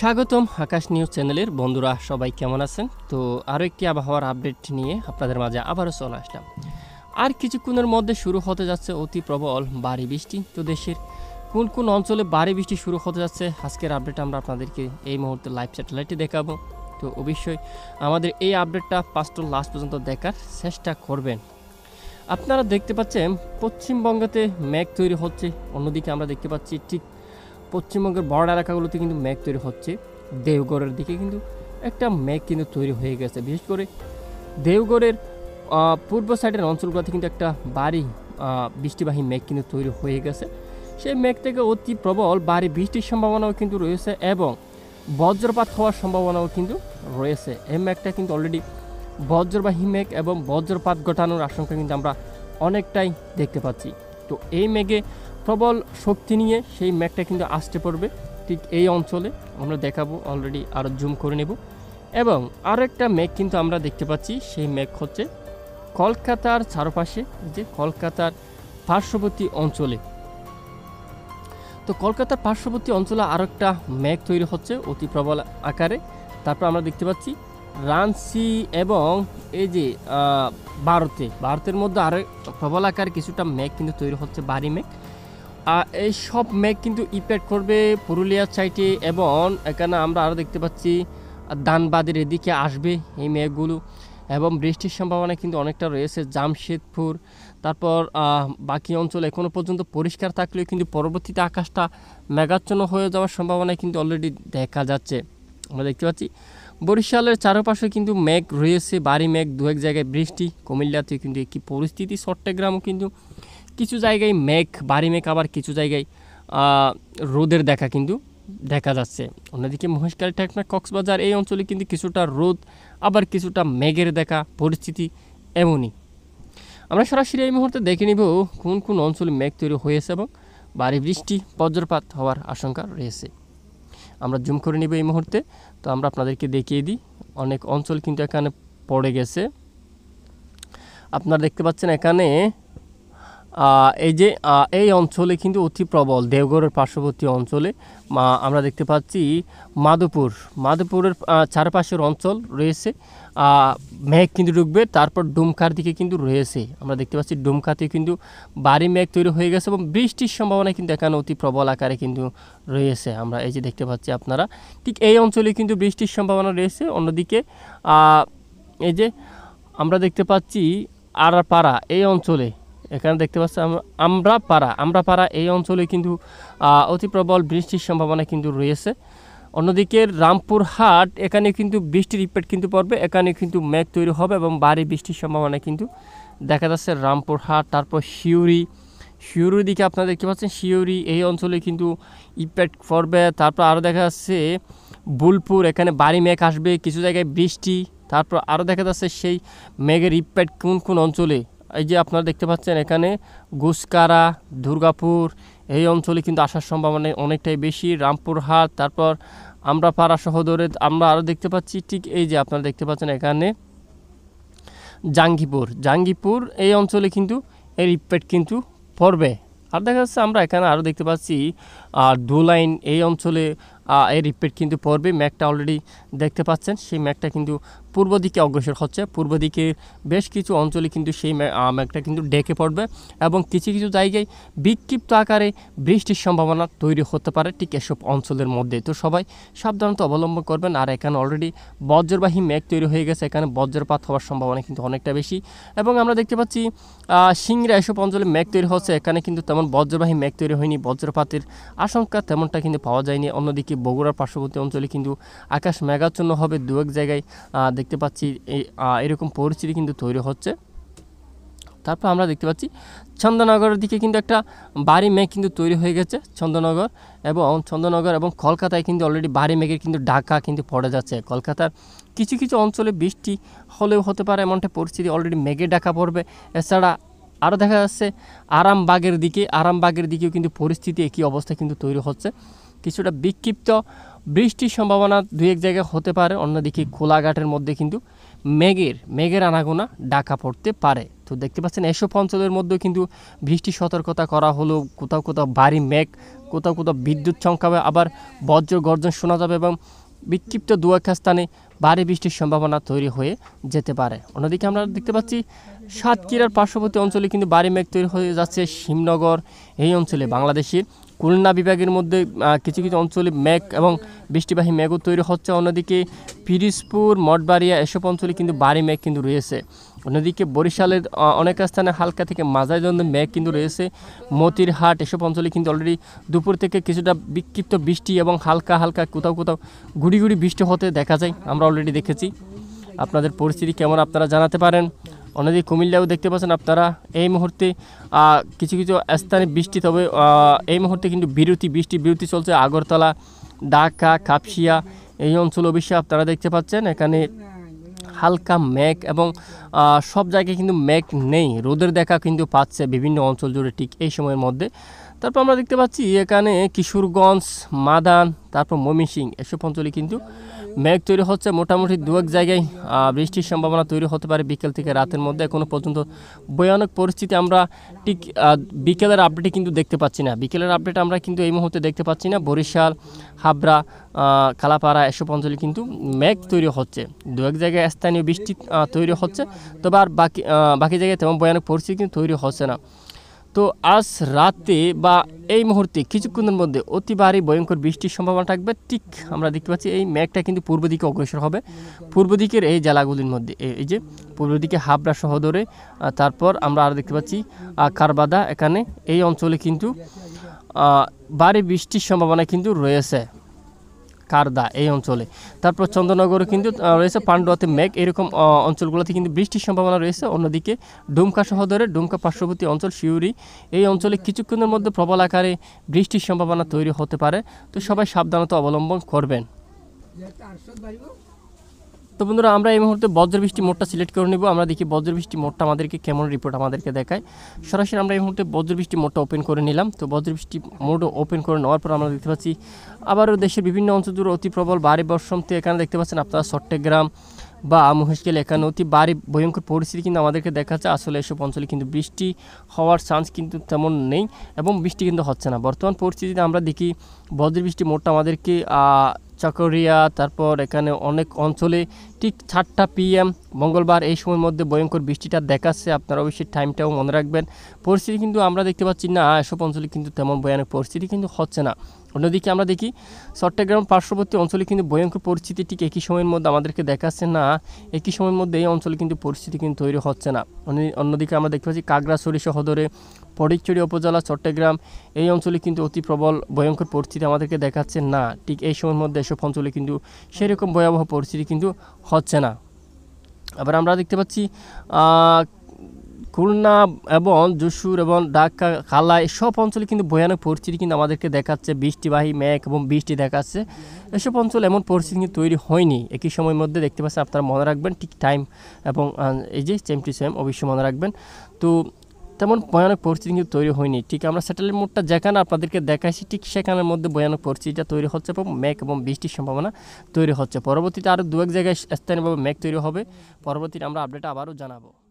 স্বাগতম আকাশ নিউজ চ্যানেলের বন্ধুরা সবাই কেমন আছেন তো আরও একটি আবহাওয়ার আপডেট নিয়ে আপনাদের মাঝে আবারও চলে আসলাম আর কিছুক্ষণের মধ্যে শুরু হতে যাচ্ছে অতি প্রবল বাড়ি বৃষ্টি তো দেশের কোন কোন অঞ্চলে বাড়ি বৃষ্টি শুরু হতে যাচ্ছে আজকের আপডেট আমরা আপনাদেরকে এই মুহূর্তে লাইভ স্যাটেলাইটে দেখাবো তো অবশ্যই আমাদের এই আপডেটটা পাঁচটা লাস্ট পর্যন্ত দেখার চেষ্টা করবেন আপনারা দেখতে পাচ্ছেন পশ্চিমবঙ্গতে মেঘ তৈরি হচ্ছে অন্যদিকে আমরা দেখতে পাচ্ছি ঠিক পশ্চিমবঙ্গের বর্ডার এলাকাগুলোতে কিন্তু ম্যাগ তৈরি হচ্ছে দেওগড়ের দিকে কিন্তু একটা ম্যাগ কিন্তু তৈরি হয়ে গেছে বিশেষ করে দেওগড়ের পূর্ব সাইডের অঞ্চলগুলোতে কিন্তু একটা বাড়ি বৃষ্টিবাহী মেঘ কিন্তু তৈরি হয়ে গেছে সেই মেঘ থেকে অতি প্রবল বাড়ি বৃষ্টির সম্ভাবনাও কিন্তু রয়েছে এবং বজ্রপাত হওয়ার সম্ভাবনাও কিন্তু রয়েছে এই মেঘটা কিন্তু অলরেডি বজ্রবাহী মেঘ এবং বজ্রপাত ঘটানোর আশঙ্কা কিন্তু আমরা অনেকটাই দেখতে পাচ্ছি তো এই মেঘে প্রবল শক্তি নিয়ে সেই ম্যাগটা কিন্তু আসতে পড়বে ঠিক এই অঞ্চলে আমরা দেখাবো অলরেডি আরও জুম করে নেব এবং আরও একটা ম্যাগ কিন্তু আমরা দেখতে পাচ্ছি সেই ম্যাগ হচ্ছে কলকাতার চারপাশে যে কলকাতার পার্শ্ববর্তী অঞ্চলে তো কলকাতার পার্শ্ববর্তী অঞ্চলে আরও একটা ম্যাগ তৈরি হচ্ছে অতি প্রবল আকারে তারপর আমরা দেখতে পাচ্ছি রানসি এবং এই যে ভারতে ভারতের মধ্যে আরও প্রবল আকার কিছুটা ম্যাগ কিন্তু তৈরি হচ্ছে বাড়ি ম্যাগ এই সব মেঘ কিন্তু ইপ্যাক্ট করবে পুরুলিয়ার সাইটে এবং এখানে আমরা আরও দেখতে পাচ্ছি দানবাদের এদিকে আসবে এই মেঘগুলো এবং বৃষ্টির সম্ভাবনা কিন্তু অনেকটা রয়েছে জামশেদপুর তারপর বাকি অঞ্চল এখনও পর্যন্ত পরিষ্কার থাকলেও কিন্তু পরবর্তীতে আকাশটা মেঘাচ্ছন্ন হয়ে যাওয়ার সম্ভাবনা কিন্তু অলরেডি দেখা যাচ্ছে আমরা দেখতে পাচ্ছি বরিশালের চারপাশে কিন্তু মেঘ রয়েছে বাড়ি মেঘ দু এক জায়গায় বৃষ্টি কুমিল্লাতে কিন্তু একটি পরিস্থিতি চট্টগ্রামও কিন্তু কিছু জায়গায় মেঘ বাড়ি মেঘ আবার কিছু জায়গায় রোদের দেখা কিন্তু দেখা যাচ্ছে অন্যদিকে মহেশকালী ঠেকনা কক্সবাজার এই অঞ্চলে কিন্তু কিছুটা রোদ আবার কিছুটা মেঘের দেখা পরিস্থিতি এমনই আমরা সরাসরি এই মুহূর্তে দেখে নিব কোন কোন অঞ্চলে মেঘ তৈরি হয়েছে এবং বাড়ি বৃষ্টি বজ্রপাত হওয়ার আশঙ্কা রয়েছে আমরা জুম করে নিব এই মুহূর্তে তো আমরা আপনাদেরকে দেখিয়ে দিই অনেক অঞ্চল কিন্তু এখানে পড়ে গেছে আপনারা দেখতে পাচ্ছেন এখানে এই যে এই অঞ্চলে কিন্তু অতি প্রবল দেওগড়ের পার্শ্ববর্তী অঞ্চলে আমরা দেখতে পাচ্ছি মাধুপুর মাধুপুরের চারপাশের অঞ্চল রয়েছে মেঘ কিন্তু ঢুকবে তারপর ডুমকার দিকে কিন্তু রয়েছে আমরা দেখতে পাচ্ছি ডুমকাতে কিন্তু বাড়ি মেঘ তৈরি হয়ে গেছে এবং বৃষ্টির সম্ভাবনা কিন্তু এখানে অতি প্রবল আকারে কিন্তু রয়েছে আমরা এই যে দেখতে পাচ্ছি আপনারা ঠিক এই অঞ্চলে কিন্তু বৃষ্টির সম্ভাবনা রয়েছে অন্যদিকে এই যে আমরা দেখতে পাচ্ছি পাড়া এই অঞ্চলে এখানে দেখতে পাচ্ছি আমরা পাড়া আমরা পাড়া এই অঞ্চলে কিন্তু অতি প্রবল বৃষ্টির সম্ভাবনা কিন্তু রয়েছে অন্যদিকে রামপুরহাট এখানে কিন্তু বৃষ্টির রিপেট কিন্তু পড়বে এখানে কিন্তু মেঘ তৈরি হবে এবং বাড়ি বৃষ্টির সম্ভাবনা কিন্তু দেখা যাচ্ছে রামপুরহাট তারপর শিউরি শিউরির দিকে আপনারা দেখতে পাচ্ছেন শিউরি এই অঞ্চলে কিন্তু ইফেক্ট পড়বে তারপর আরও দেখা যাচ্ছে বুলপুর এখানে বাড়ি মেঘ আসবে কিছু জায়গায় বৃষ্টি তারপর আরও দেখা যাচ্ছে সেই মেঘের ইফেক্ট কোন কোন অঞ্চলে এই যে আপনারা দেখতে পাচ্ছেন এখানে গুসকারা দুর্গাপুর এই অঞ্চলে কিন্তু আসার সম্ভাবনা অনেকটাই বেশি রামপুরহাট তারপর আমরা পাড়া শহরে আমরা আরও দেখতে পাচ্ছি ঠিক এই যে আপনারা দেখতে পাচ্ছেন এখানে জাঙ্গিপুর জাঙ্গিপুর এই অঞ্চলে কিন্তু এর রিপ্যাট কিন্তু পড়বে আর দেখা যাচ্ছে আমরা এখানে আরও দেখতে পাচ্ছি আর লাইন এই অঞ্চলে এই রিপেট কিন্তু পড়বে ম্যাকটা অলরেডি দেখতে পাচ্ছেন সেই ম্যাকটা কিন্তু পূর্ব দিকে অগ্রসর হচ্ছে পূর্ব দিকে বেশ কিছু অঞ্চলে কিন্তু সেই মেঘটা কিন্তু ডেকে পড়বে এবং কিছু কিছু জায়গায় বিক্ষিপ্ত আকারে বৃষ্টির সম্ভাবনা তৈরি হতে পারে ঠিক এসব অঞ্চলের মধ্যে তো সবাই সাবধানতা অবলম্বন করবেন আর এখানে অলরেডি বজ্রবাহী মেঘ তৈরি হয়ে গেছে এখানে বজ্রপাত হওয়ার সম্ভাবনা কিন্তু অনেকটা বেশি এবং আমরা দেখতে পাচ্ছি সিংরা এসব অঞ্চলে মেঘ তৈরি হচ্ছে এখানে কিন্তু তেমন বজ্রবাহী মেঘ তৈরি হয়নি বজ্রপাতের আশঙ্কা তেমনটা কিন্তু পাওয়া যায়নি অন্যদিকে বগুড়ার পার্শ্ববর্তী অঞ্চলে কিন্তু আকাশ মেঘাচ্ছন্ন হবে দু এক জায়গায় দেখতে পাচ্ছি এরকম পরিস্থিতি কিন্তু তৈরি হচ্ছে তারপর আমরা দেখতে পাচ্ছি চন্দনগরের দিকে কিন্তু একটা বাড়ি মেঘ কিন্তু তৈরি হয়ে গেছে চন্দনগর এবং চন্দনগর এবং কলকাতায় কিন্তু অলরেডি বাড়ি মেঘের কিন্তু ঢাকা কিন্তু পড়ে যাচ্ছে কলকাতার কিছু কিছু অঞ্চলে বৃষ্টি হলেও হতে পারে এমনটা পরিস্থিতি অলরেডি মেঘে ঢাকা পড়বে এছাড়া আরও দেখা যাচ্ছে আরামবাগের দিকে আরামবাগের দিকেও কিন্তু পরিস্থিতি একই অবস্থা কিন্তু তৈরি হচ্ছে কিছুটা বিক্ষিপ্ত বৃষ্টির সম্ভাবনা দু এক জায়গায় হতে পারে অন্যদিকে খোলাঘাটের মধ্যে কিন্তু মেঘের মেঘের আনাগোনা ডাকা পড়তে পারে তো দেখতে পাচ্ছেন এসব অঞ্চলের মধ্যেও কিন্তু বৃষ্টি সতর্কতা করা হলো কোথাও কোথাও ভারী মেঘ কোথাও কোথাও বিদ্যুৎ চমকাবে আবার বজ্র গর্জন শোনা যাবে এবং বিক্ষিপ্ত দু স্থানে ভারী বৃষ্টির সম্ভাবনা তৈরি হয়ে যেতে পারে অন্যদিকে আমরা দেখতে পাচ্ছি সাতক্ষীরার পার্শ্ববর্তী অঞ্চলে কিন্তু বাড়ি মেঘ তৈরি হয়ে যাচ্ছে শিবনগর এই অঞ্চলে বাংলাদেশের খুলনা বিভাগের মধ্যে কিছু কিছু অঞ্চলে মেঘ এবং বৃষ্টিবাহী মেঘও তৈরি হচ্ছে অন্যদিকে পিরিজপুর মঠবাড়িয়া এসব অঞ্চলে কিন্তু বাড়ি মেঘ কিন্তু রয়েছে অন্যদিকে বরিশালের অনেক স্থানে হালকা থেকে মাঝারি ধরনের মেঘ কিন্তু রয়েছে মতিরহাট এসব অঞ্চলে কিন্তু অলরেডি দুপুর থেকে কিছুটা বিক্ষিপ্ত বৃষ্টি এবং হালকা হালকা কোথাও কোথাও গুড়ি গুড়ি বৃষ্টি হতে দেখা যায় আমরা অলরেডি দেখেছি আপনাদের পরিস্থিতি কেমন আপনারা জানাতে পারেন অন্যদিকে কুমিল্লাও দেখতে পাচ্ছেন আপনারা এই মুহূর্তে কিছু কিছু স্থানে বৃষ্টি তবে এই মুহূর্তে কিন্তু বিরতি বৃষ্টি বিরতি চলছে আগরতলা ঢাকা কাপসিয়া এই অঞ্চল অবশ্যই আপনারা দেখতে পাচ্ছেন এখানে হালকা মেঘ এবং সব জায়গায় কিন্তু মেঘ নেই রোদের দেখা কিন্তু পাচ্ছে বিভিন্ন অঞ্চল জুড়ে ঠিক এই সময়ের মধ্যে তারপর আমরা দেখতে পাচ্ছি এখানে কিশোরগঞ্জ মাদান তারপর ময়মনসিং এসব অঞ্চলে কিন্তু মেঘ তৈরি হচ্ছে মোটামুটি দু এক জায়গায় বৃষ্টির সম্ভাবনা তৈরি হতে পারে বিকেল থেকে রাতের মধ্যে এখনও পর্যন্ত ভয়ানক পরিস্থিতি আমরা ঠিক বিকেলের আপডেটে কিন্তু দেখতে পাচ্ছি না বিকেলের আপডেট আমরা কিন্তু এই মুহূর্তে দেখতে পাচ্ছি না বরিশাল হাবড়া কালাপাড়া এসব অঞ্চলে কিন্তু মেঘ তৈরি হচ্ছে দু এক জায়গায় স্থানীয় বৃষ্টি তৈরি হচ্ছে তবে আর বাকি বাকি জায়গায় তেমন ভয়ানক পরিস্থিতি কিন্তু তৈরি হচ্ছে না তো আজ রাতে বা এই মুহূর্তে কিছুক্ষণের মধ্যে অতি ভারী ভয়ঙ্কর বৃষ্টির সম্ভাবনা থাকবে ঠিক আমরা দেখতে পাচ্ছি এই মেঘটা কিন্তু পূর্ব দিকে অগ্রসর হবে পূর্ব দিকের এই জেলাগুলির মধ্যে এই যে পূর্ব দিকে হাবড়া শহদরে ধরে তারপর আমরা আর দেখতে পাচ্ছি কারবাদা এখানে এই অঞ্চলে কিন্তু ভারী বৃষ্টির সম্ভাবনা কিন্তু রয়েছে কারদা এই অঞ্চলে তারপর চন্দ্রনগরে কিন্তু রয়েছে পাণ্ডুয়াতে মেঘ এরকম অঞ্চলগুলোতে কিন্তু বৃষ্টির সম্ভাবনা রয়েছে অন্যদিকে ডুমকা শহরের ডুমকা পার্শ্ববর্তী অঞ্চল শিউরি এই অঞ্চলে কিছুক্ষণের মধ্যে প্রবল আকারে বৃষ্টির সম্ভাবনা তৈরি হতে পারে তো সবাই সাবধানতা অবলম্বন করবেন তো বন্ধুরা আমরা এই মুহূর্তে বজ্রবৃষ্টি মোডটা সিলেক্ট করে নিব আমরা দেখি বজ্রবৃষ্টি মোডটা আমাদেরকে কেমন রিপোর্ট আমাদেরকে দেখায় সরাসরি আমরা এই মুহূর্তে বজ্রবৃষ্টি মোডটা ওপেন করে নিলাম তো বজ্রবৃষ্টি মোড ওপেন করে নেওয়ার পর আমরা দেখতে পাচ্ছি আবারও দেশের বিভিন্ন অঞ্চল জুড়ে অতি প্রবল ভারী বর্ষম তো এখানে দেখতে পাচ্ছেন আপনারা চট্টগ্রাম বা মহেশকেল এখানে অতি বাড়ি ভয়ঙ্কর পরিস্থিতি কিন্তু আমাদেরকে দেখাচ্ছে আসলে এসব অঞ্চলে কিন্তু বৃষ্টি হওয়ার চান্স কিন্তু তেমন নেই এবং বৃষ্টি কিন্তু হচ্ছে না বর্তমান পরিস্থিতিতে আমরা দেখি বৃষ্টি মোটটা আমাদেরকে চাকরিয়া তারপর এখানে অনেক অঞ্চলে ঠিক চারটা পিএম মঙ্গলবার এই সময়ের মধ্যে ভয়ঙ্কর বৃষ্টিটা দেখাচ্ছে আপনারা অবশ্যই টাইমটাও মনে রাখবেন পরিস্থিতি কিন্তু আমরা দেখতে পাচ্ছি না এসব অঞ্চলে কিন্তু তেমন ভয়ানক পরিস্থিতি কিন্তু হচ্ছে না অন্যদিকে আমরা দেখি চট্টগ্রাম পার্শ্ববর্তী অঞ্চলে কিন্তু ভয়ঙ্কর পরিস্থিতি ঠিক একই সময়ের মধ্যে আমাদেরকে দেখাচ্ছে না একই সময়ের মধ্যে এই অঞ্চলে কিন্তু পরিস্থিতি কিন্তু তৈরি হচ্ছে না অন্যদিকে আমরা দেখতে পাচ্ছি কাগড়াছড়ি সহদরে পড়িচড়ি উপজেলা চট্টগ্রাম এই অঞ্চলে কিন্তু অতি প্রবল ভয়ঙ্কর পরিস্থিতি আমাদেরকে দেখাচ্ছে না ঠিক এই সময়ের মধ্যে এসব অঞ্চলে কিন্তু সেরকম ভয়াবহ পরিস্থিতি কিন্তু হচ্ছে না আবার আমরা দেখতে পাচ্ছি খুলনা এবং যশুর এবং ঢাকা খালা এসব অঞ্চলে কিন্তু ভয়ানক পরিস্থিতি কিন্তু আমাদেরকে দেখাচ্ছে বৃষ্টিবাহী মেঘ এবং বৃষ্টি দেখাচ্ছে এসব অঞ্চল এমন পরিস্থিতি কিন্তু তৈরি হয়নি একই সময়ের মধ্যে দেখতে পাচ্ছেন আপনারা মনে রাখবেন ঠিক টাইম এবং এই যে সেম টু সেম অবশ্যই মনে রাখবেন তো তেমন ভয়ানক পরিস্থিতি কিন্তু তৈরি হয়নি ঠিক আমরা স্যাটেলাইট মোডটা যেখানে আপনাদেরকে দেখাইছি ঠিক সেখানের মধ্যে ভয়ানক পরিস্থিতিটা তৈরি হচ্ছে এবং মেঘ এবং বৃষ্টির সম্ভাবনা তৈরি হচ্ছে পরবর্তীতে আরও দু এক জায়গায় স্থানীয়ভাবে মেঘ তৈরি হবে পরবর্তীতে আমরা আপডেট আবারও জানাবো